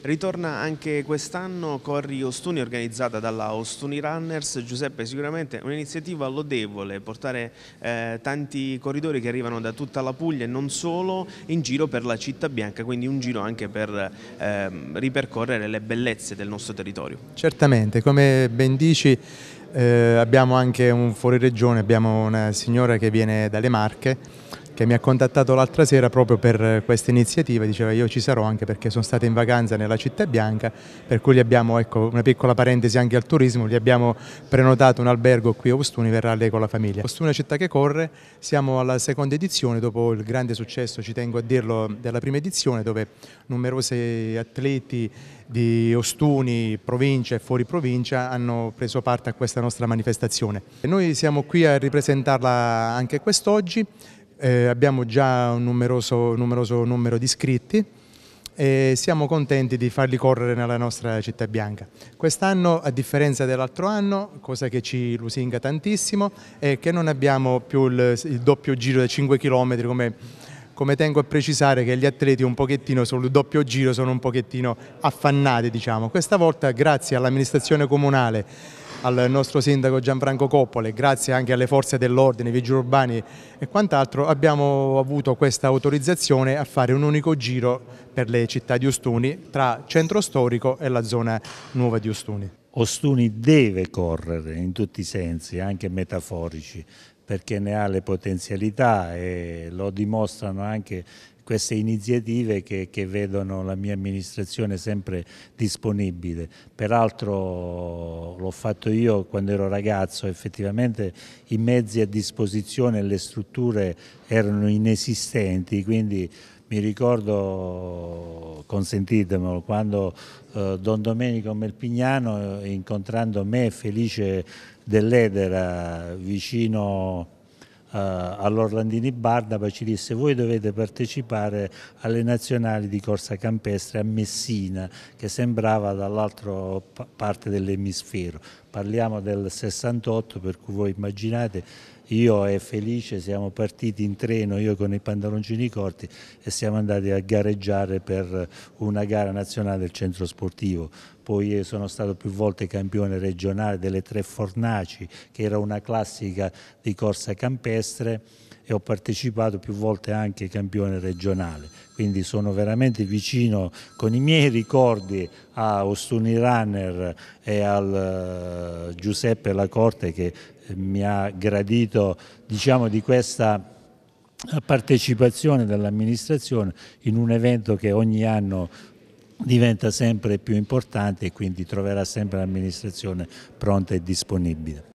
Ritorna anche quest'anno Corri Ostuni organizzata dalla Ostuni Runners. Giuseppe, sicuramente un'iniziativa lodevole, portare eh, tanti corridori che arrivano da tutta la Puglia e non solo in giro per la città bianca, quindi un giro anche per eh, ripercorrere le bellezze del nostro territorio. Certamente, come ben dici eh, abbiamo anche un fuori regione, abbiamo una signora che viene dalle Marche che mi ha contattato l'altra sera proprio per questa iniziativa, diceva io ci sarò anche perché sono stato in vacanza nella città bianca, per cui gli abbiamo, ecco una piccola parentesi anche al turismo, gli abbiamo prenotato un albergo qui a Ostuni, verrà lei con la famiglia. Ostuni è una città che corre, siamo alla seconda edizione dopo il grande successo, ci tengo a dirlo, della prima edizione dove numerosi atleti di Ostuni, provincia e fuori provincia hanno preso parte a questa nostra manifestazione. E noi siamo qui a ripresentarla anche quest'oggi eh, abbiamo già un numeroso, numeroso numero di iscritti e siamo contenti di farli correre nella nostra città bianca. Quest'anno, a differenza dell'altro anno, cosa che ci lusinga tantissimo, è che non abbiamo più il, il doppio giro di 5 km come, come, tengo a precisare che gli atleti un pochettino sul doppio giro sono un pochettino affannati. Diciamo. Questa volta, grazie all'amministrazione comunale al nostro sindaco Gianfranco Coppole, grazie anche alle forze dell'ordine, i vigili urbani e quant'altro, abbiamo avuto questa autorizzazione a fare un unico giro per le città di Ostuni tra centro storico e la zona nuova di Ostuni. Ostuni deve correre in tutti i sensi, anche metaforici, perché ne ha le potenzialità e lo dimostrano anche queste iniziative che, che, vedono la mia amministrazione sempre disponibile. Peraltro l'ho fatto io quando ero ragazzo, effettivamente i mezzi a disposizione e le strutture erano inesistenti, quindi mi ricordo, consentitemelo, quando eh, Don Domenico Melpignano, eh, incontrando me, Felice dell'Edera, vicino eh, all'Orlandini Bardaba ci disse voi dovete partecipare alle nazionali di corsa campestre a Messina che sembrava dall'altra parte dell'emisfero parliamo del 68 per cui voi immaginate io e Felice siamo partiti in treno, io con i pantaloncini corti e siamo andati a gareggiare per una gara nazionale del centro sportivo. Poi sono stato più volte campione regionale delle Tre Fornaci, che era una classica di corsa campestre e ho partecipato più volte anche campione regionale, quindi sono veramente vicino con i miei ricordi a Ostuni Runner e al eh, Giuseppe Lacorte che eh, mi ha gradito diciamo, di questa eh, partecipazione dell'amministrazione in un evento che ogni anno diventa sempre più importante e quindi troverà sempre l'amministrazione pronta e disponibile.